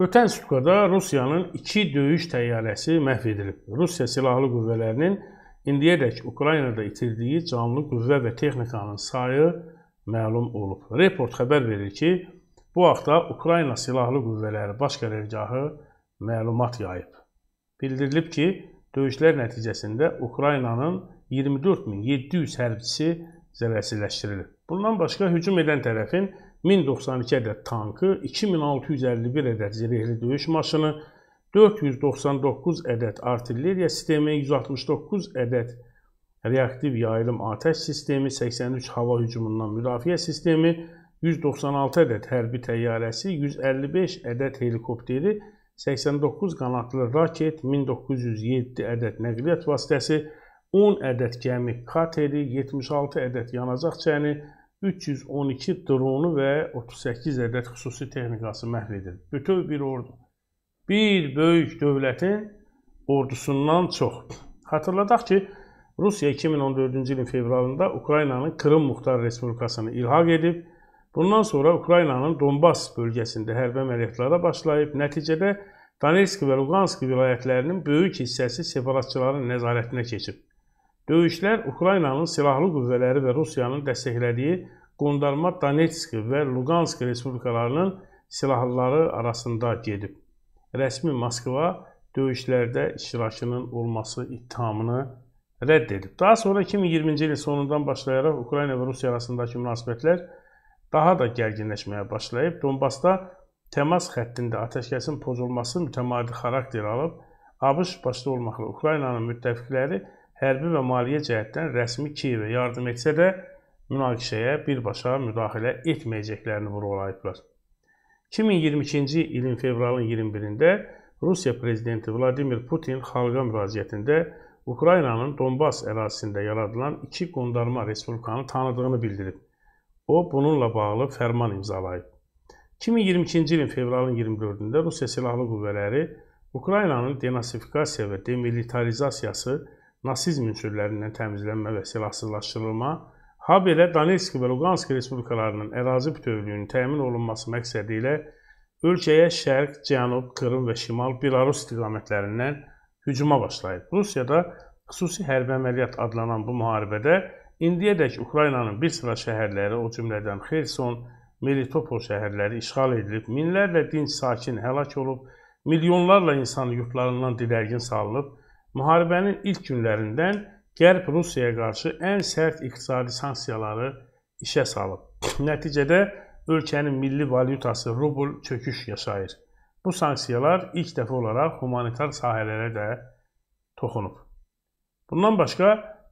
Ötən sutkada Rusiyanın iki döyüş təyyarəsi məhv edilib. Rusiya silahlı qüvvələrinin indiyədək Ukraynada itirdiyi canlı qüvvə və texnikanın sayı məlum olub. Report xəbər verir ki, bu haqda Ukrayna silahlı qüvvələri baş qərargahı məlumat yayıb. Bildirilib ki, döyüşlər nəticəsində Ukraynanın 24700 hərbçisi zərərsizləşdirilib. Bundan başqa hücum edən tərəfin 1092 ədəd tankı, 2651 ədəd zirehli döyüş maşını, 499 ədəd artilleriya sistemi, 169 ədəd reaktiv yayılım atəş sistemi, 83 hava hücumundan müdafiə sistemi, 196 ədəd hərbi təyyarəsi, 155 ədəd helikopteri, 89 qanadlı raket, 1907 ədəd nəqliyyat vasitəsi, 10 ədəd gəmi kateri, 76 ədəd yanacaq çəni, 312 dronu və 38 ədəd xüsusi texnikası məhv edildi. Bütöv bir ordu. Bir böyük dövlətin ordusundan çox. Xatırladaq ki, Rusiya 2014-cü ilin fevralında Ukraynanın Krım Muxtar Respublikasını ilhaq edib. Bundan sonra Ukraynanın Donbas bölgəsində hərbi əməliyyatlara başlayıb. Nəticədə Donetsk və Luqansk vilayətlərinin böyük hissəsi separatçıların nəzarətinə keçib. Döyüşlər Ukraynanın silahlı qüvvələri və Rusiyanın dəstəklədiyi qondarma Donetsk və Luqansk respublikalarının silahlıları arasında gedib. Rəsmi Moskva döyüşlərdə iştirakının olması ittihamını rədd edib. Daha sonra 2020-ci ilin sonundan başlayaraq Ukrayna və Rusiya arasındakı münasibətlər daha da gərginləşməyə başlayıb. Donbasda təmas xəttində atəşkəsin pozulması mütəmadi xarakter alıb. ABŞ başda olmaqla Ukraynanın müttəfiqləri hərbi və maliyyə cəhətdən rəsmi Kiyevə yardım etsə də, münaqişəyə birbaşa müdaxilə etməyəcəklərini vurğulayıblar. 2022-ci ilin fevralın 21-də Rusiya prezidenti Vladimir Putin xalqa müraciətində Ukraynanın Donbas ərazisində yaradılan iki qondarma respublikanı tanıdığını bildirib. O, bununla bağlı fərman imzalayıb. 2022-ci ilin fevralın 24-də Rusiya Silahlı Qüvvələri Ukraynanın denasifikasiya və demilitarizasiyası nasizm ünsürlərindən təmizlənmə və silahsızlaşdırılma, habelə Donetsk və Luqansk respublikalarının ərazi bütövlüyünün təmin olunması məqsədi ilə ölkəyə şərq, cənub, Qırım və şimal Belarus istiqamətlərindən hücuma başlayıb. Rusiyada xüsusi hərbi əməliyyat adlanan bu müharibədə indiyədək Ukraynanın bir sıra şəhərləri, o cümlədən Xerson, Melitopol şəhərləri işğal edilib, minlərlə dinc sakin həlak olub, milyonlarla insan yurtlarından didərgin salınıb, Müharibənin ilk günlərindən Qərb Rusiyaya qarşı ən sərt iqtisadi sanksiyaları işə salıb. Nəticədə ölkənin milli valyutası rubl çöküş yaşayır. Bu sanksiyalar ilk dəfə olaraq humanitar sahələrə də toxunub. Bundan başqa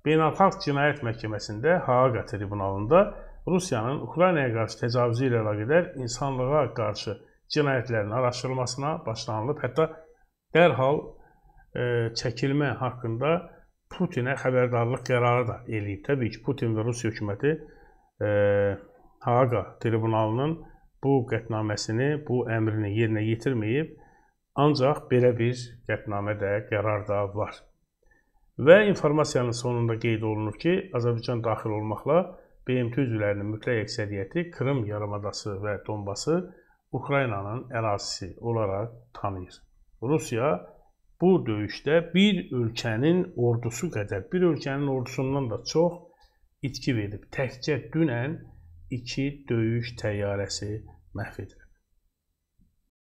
Beynəlxalq Cinayət Məhkəməsində Haaqa tribunalında Rusiyanın Ukraynaya qarşı təcavüzü ilə əlaqədar insanlığa qarşı cinayətlərin araşdırılmasına başlanılıb. Hətta dərhal E, çəkilmə haqqında Putinə xəbərdarlıq qərarı da eləyib. Təbii ki, Putin və Rusiya hökuməti e, Haqa tribunalının bu qətnaməsini, bu əmrini yerinə yetirməyib. Ancaq belə bir qətnamə də, qərar da var. Və informasiyanın sonunda qeyd olunur ki, Azərbaycan daxil olmaqla BMT üzvlərinin mütləq əksəriyyəti Krım yarımadası və Donbası Ukraynanın ərazisi olaraq tanıyır. Rusiya bu döyüşdə bir ölkənin ordusu qədər, bir ölkənin ordusundan da çox itki verib. Təkcə dünən 2 döyüş təyyarəsi məhv edilib.